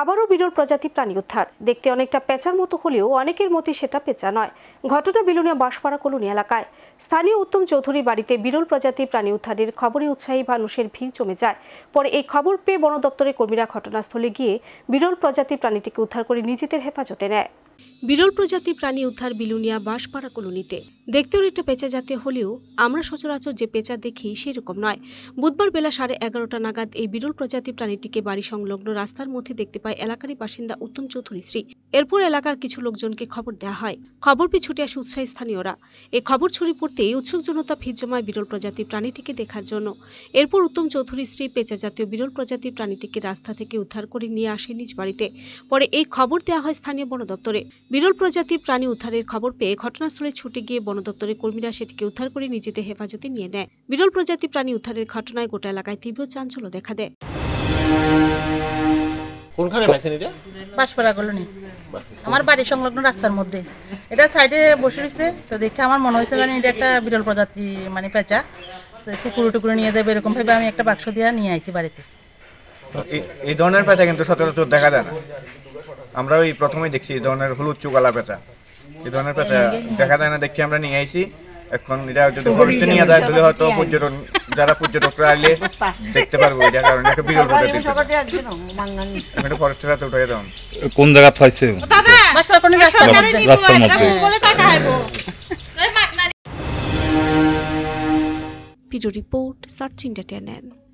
আবারও বিরল প্রজাতি প্রাণী উদ্ধার দেখতে অনেকটা পেঁচার মতো হলেও অনেকের মতে সেটা পেঁচা নয় ঘটনা বিলুনিয়া বাঁশপাড়া কলোনি এলাকায় স্থানীয় উত্তম চৌধুরী বাড়িতে বিরল প্রজাতির প্রাণী উদ্ধারের খবরে উৎসাহী মানুষের ভিড় জমে যায় পরে এই খবর পেয়ে বন দপ্তরের কর্মীরা ঘটনাস্থলে গিয়ে বিরল প্রজাতি প্রাণীটিকে উদ্ধার করে নিজেদের হেফাজতে নেয় বিরল প্রজাতি প্রাণী উদ্ধার বিলুনিয়া বাঁশপাড়া কলোনিতে দেখতেও অনেকটা পেঁচা জাতীয় হলেও আমরা সচরাচর যে পেঁচা দেখি সেরকম নয় বুধবার বেলা সাড়ে এগারোটা নাগাদ এই বিরল প্রজাতি প্রাণীটিকে বাড়ি সংলগ্ন রাস্তার মধ্যে দেখতে পায় এলাকারই বাসিন্দা উত্তম চৌধুরী শ্রী এরপর এলাকার কিছু লোকজনকে খবর দেওয়া হয় খবর পেয়ে ছুটে আসে উৎসাহী স্থানীয়রা এই খবর ছড়ি পড়তেই উৎসুক জনতা ভিড় জমায় বিরল প্রজাতি প্রাণীটিকে দেখার জন্য এরপর উত্তম চৌধুরী শ্রী পেঁচা জাতীয় বিরল প্রজাতির প্রাণীটিকে রাস্তা থেকে উদ্ধার করে নিয়ে আসে নিজ বাড়িতে পরে এই খবর দেওয়া হয় স্থানীয় বন দপ্তরে বিরল প্রজাতির প্রাণী উদ্ধারের খবর পেয়ে ঘটনাস্থলে ছুটে গিয়ে বন দপ্তরের কর্মীরা সেটিকে উদ্ধার করে নিজেদের হেফাজতে নিয়ে নেয় বিরল প্রজাতির প্রাণী উদ্ধারের ঘটনায় গোটা এলাকায় তীব্র চাঞ্চল্য দেখা দেয় কোনখানে আমার বাড়ি সংলগ্ন রাস্তার মধ্যে এটা সাইডে বসে রয়েছে তো দেখে আমার মনে হয়েছে মানে এটা একটা বিরল প্রজাতি মানে পেঁচা তো কুকুর টুকুরে নিয়ে যাবে এরকম আমি একটা বাক্স দিয়ে নিয়ে আইছি বাড়িতে এই ধরনের পেঁচা কিন্তু সচরাচর দেখা যায় না আমরা ওই প্রথমেই দেখছি এই ধরনের হলুদ চুকালা পেঁচা এই ধরনের পেঁচা দেখা যায় না দেখি আমরা নিয়ে আইছি এখন এটা যদি ফরেস্টে নিয়ে যায় তাহলে হয়তো পর্যটন যারা পর্যটকরা আইলে দেখতে পারবো এটা কারণ একটা বিরল প্রজাতির এটা ফরেস্টের হাতে উঠে যেতাম কোন জায়গা পাইছে রাস্তার মধ্যে রিপোর্ট সার্চ ইন্ডিয়া